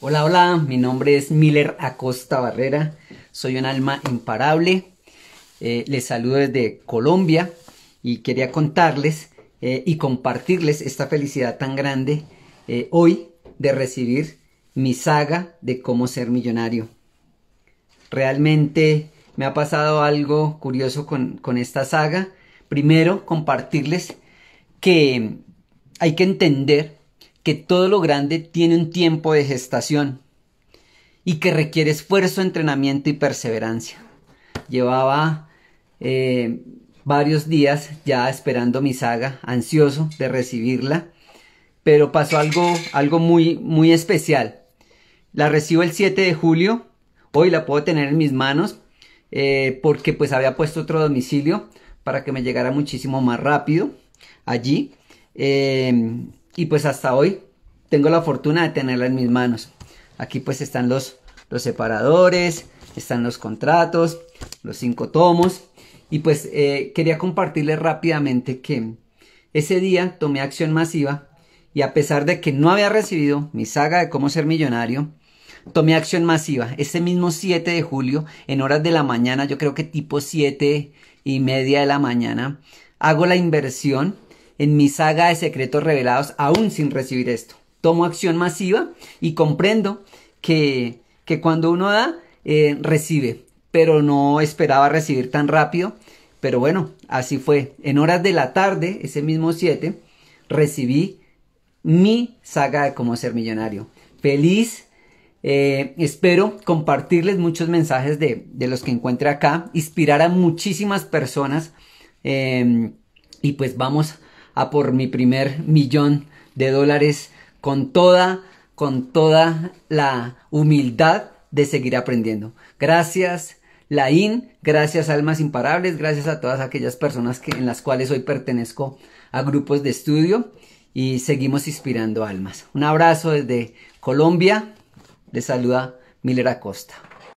Hola, hola, mi nombre es Miller Acosta Barrera, soy un alma imparable, eh, les saludo desde Colombia y quería contarles eh, y compartirles esta felicidad tan grande eh, hoy de recibir mi saga de cómo ser millonario. Realmente me ha pasado algo curioso con, con esta saga. Primero, compartirles que hay que entender que todo lo grande tiene un tiempo de gestación y que requiere esfuerzo, entrenamiento y perseverancia. Llevaba eh, varios días ya esperando mi saga, ansioso de recibirla, pero pasó algo, algo muy, muy especial. La recibo el 7 de julio, hoy la puedo tener en mis manos, eh, porque pues había puesto otro domicilio para que me llegara muchísimo más rápido allí. Eh, y pues hasta hoy tengo la fortuna de tenerla en mis manos. Aquí pues están los, los separadores, están los contratos, los cinco tomos y pues eh, quería compartirles rápidamente que ese día tomé acción masiva y a pesar de que no había recibido mi saga de cómo ser millonario, tomé acción masiva. Ese mismo 7 de julio, en horas de la mañana, yo creo que tipo 7 y media de la mañana, hago la inversión en mi saga de secretos revelados aún sin recibir esto. Tomo acción masiva y comprendo que, cuando uno da, eh, recibe, pero no esperaba recibir tan rápido. Pero bueno, así fue. En horas de la tarde, ese mismo 7, recibí mi saga de cómo ser millonario. Feliz. Eh, espero compartirles muchos mensajes de, los que encuentre acá, inspirar a muchísimas personas em, y pues vamos a por mi primer millón de dólares con toda, con toda la humildad de seguir aprendiendo. Gracias, Laín, gracias Almas Imparables, gracias a todas aquellas personas que, en las cuales hoy pertenezco a grupos de estudio y seguimos inspirando almas. Un abrazo desde Colombia, les saluda Milera Costa.